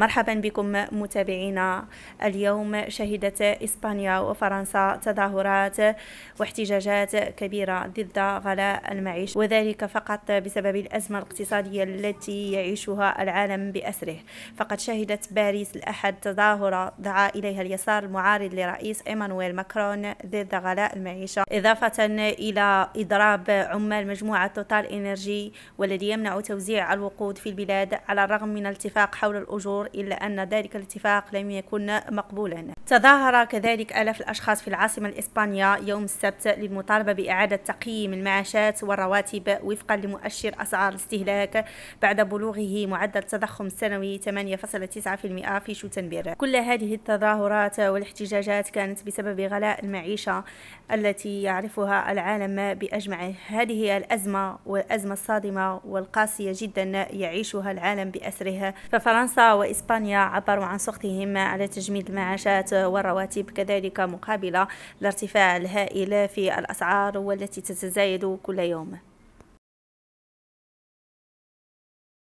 مرحبا بكم متابعينا اليوم شهدت إسبانيا وفرنسا تظاهرات واحتجاجات كبيرة ضد غلاء المعيش وذلك فقط بسبب الأزمة الاقتصادية التي يعيشها العالم بأسره فقد شهدت باريس الأحد تظاهرة دعا إليها اليسار المعارض لرئيس إيمانويل ماكرون ضد غلاء المعيشة إضافة إلى إضراب عمال مجموعة توتال إنرجي والذي يمنع توزيع الوقود في البلاد على الرغم من الاتفاق حول الأجور إلا أن ذلك الاتفاق لم يكن مقبولا تظاهر كذلك آلاف الأشخاص في العاصمة الإسبانية يوم السبت للمطالبة بإعادة تقييم المعاشات والرواتب وفقا لمؤشر أسعار الاستهلاك بعد بلوغه معدل التضخم السنوي 8.9% في شوتنبير كل هذه التظاهرات والاحتجاجات كانت بسبب غلاء المعيشة التي يعرفها العالم بأجمعه هذه الأزمة والأزمة الصادمة والقاسية جدا يعيشها العالم بأسرها ففرنسا وإسبانيا عبروا عن سخطهم على تجميد المعاشات والرواتب كذلك مقابل الارتفاع الهائل في الأسعار والتي تتزايد كل يوم